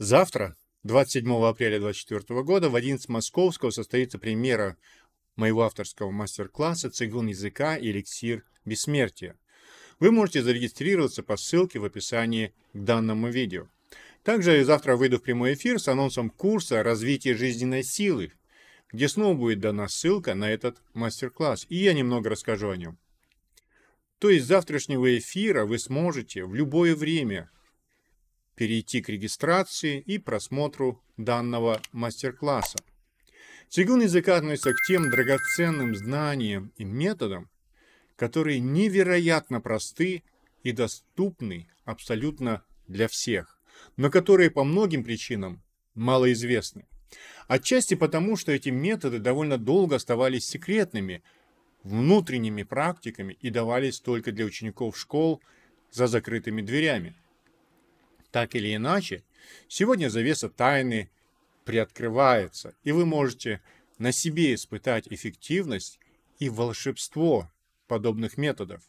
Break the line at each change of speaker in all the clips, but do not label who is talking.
Завтра, 27 апреля 2024 года, в 11 московского состоится премьера моего авторского мастер-класса «Цигун языка. и Эликсир бессмертия». Вы можете зарегистрироваться по ссылке в описании к данному видео. Также завтра выйду в прямой эфир с анонсом курса «Развитие жизненной силы», где снова будет дана ссылка на этот мастер-класс, и я немного расскажу о нем. То есть с завтрашнего эфира вы сможете в любое время перейти к регистрации и просмотру данного мастер-класса. Цигун языка относится к тем драгоценным знаниям и методам, которые невероятно просты и доступны абсолютно для всех, но которые по многим причинам малоизвестны. Отчасти потому, что эти методы довольно долго оставались секретными, внутренними практиками и давались только для учеников школ за закрытыми дверями – так или иначе, сегодня завеса тайны приоткрывается, и вы можете на себе испытать эффективность и волшебство подобных методов.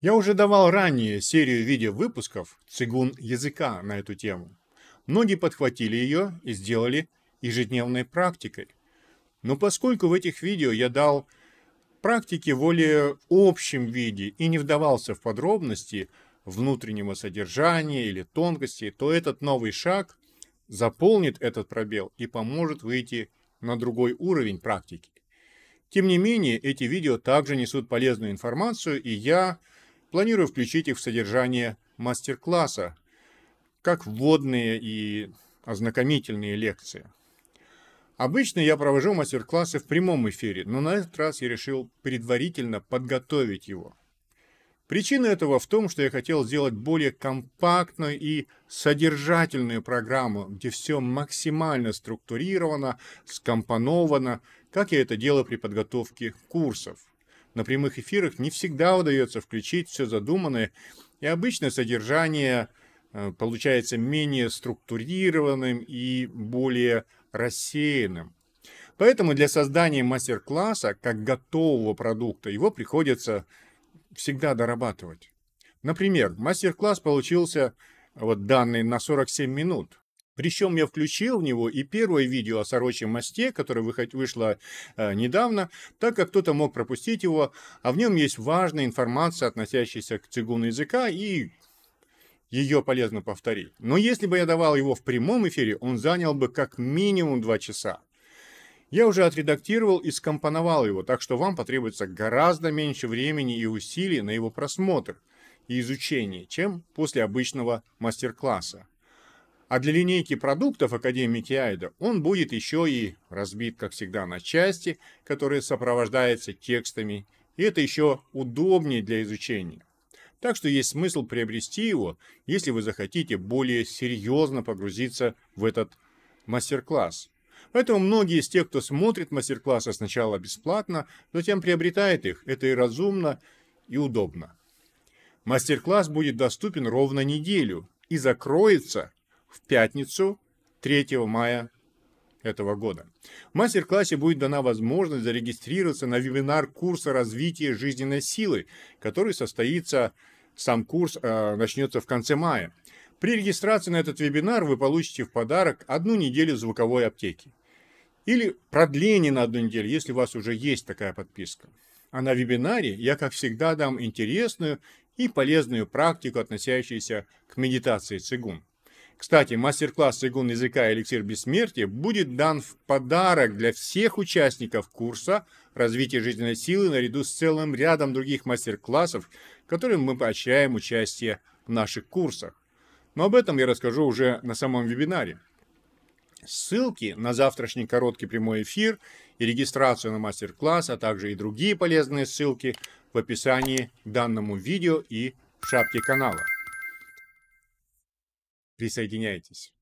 Я уже давал ранее серию видеовыпусков «Цигун языка» на эту тему. Многие подхватили ее и сделали ежедневной практикой. Но поскольку в этих видео я дал практики в более общем виде и не вдавался в подробности – внутреннего содержания или тонкостей, то этот новый шаг заполнит этот пробел и поможет выйти на другой уровень практики. Тем не менее, эти видео также несут полезную информацию, и я планирую включить их в содержание мастер-класса, как вводные и ознакомительные лекции. Обычно я провожу мастер-классы в прямом эфире, но на этот раз я решил предварительно подготовить его – Причина этого в том, что я хотел сделать более компактную и содержательную программу, где все максимально структурировано, скомпоновано, как я это делаю при подготовке курсов. На прямых эфирах не всегда удается включить все задуманное, и обычно содержание э, получается менее структурированным и более рассеянным. Поэтому для создания мастер-класса, как готового продукта, его приходится всегда дорабатывать. Например, мастер-класс получился вот данный на 47 минут. Причем я включил в него и первое видео о сорочьем мосте, которое вышло э, недавно, так как кто-то мог пропустить его, а в нем есть важная информация, относящаяся к цигуну языка, и ее полезно повторить. Но если бы я давал его в прямом эфире, он занял бы как минимум 2 часа. Я уже отредактировал и скомпоновал его, так что вам потребуется гораздо меньше времени и усилий на его просмотр и изучение, чем после обычного мастер-класса. А для линейки продуктов Академии Киайда он будет еще и разбит, как всегда, на части, которые сопровождаются текстами, и это еще удобнее для изучения. Так что есть смысл приобрести его, если вы захотите более серьезно погрузиться в этот мастер-класс. Поэтому многие из тех, кто смотрит мастер-классы сначала бесплатно, затем приобретает их. Это и разумно, и удобно. Мастер-класс будет доступен ровно неделю и закроется в пятницу 3 мая этого года. В мастер-классе будет дана возможность зарегистрироваться на вебинар курса развития жизненной силы, который состоится, сам курс э, начнется в конце мая. При регистрации на этот вебинар вы получите в подарок одну неделю звуковой аптеки. Или продление на одну неделю, если у вас уже есть такая подписка. А на вебинаре я, как всегда, дам интересную и полезную практику, относящуюся к медитации цигун. Кстати, мастер-класс «Цигун языка и эликсир бессмертия» будет дан в подарок для всех участников курса развития жизненной силы» наряду с целым рядом других мастер-классов, которым мы поощряем участие в наших курсах. Но об этом я расскажу уже на самом вебинаре. Ссылки на завтрашний короткий прямой эфир и регистрацию на мастер-класс, а также и другие полезные ссылки в описании к данному видео и в шапке канала. Присоединяйтесь.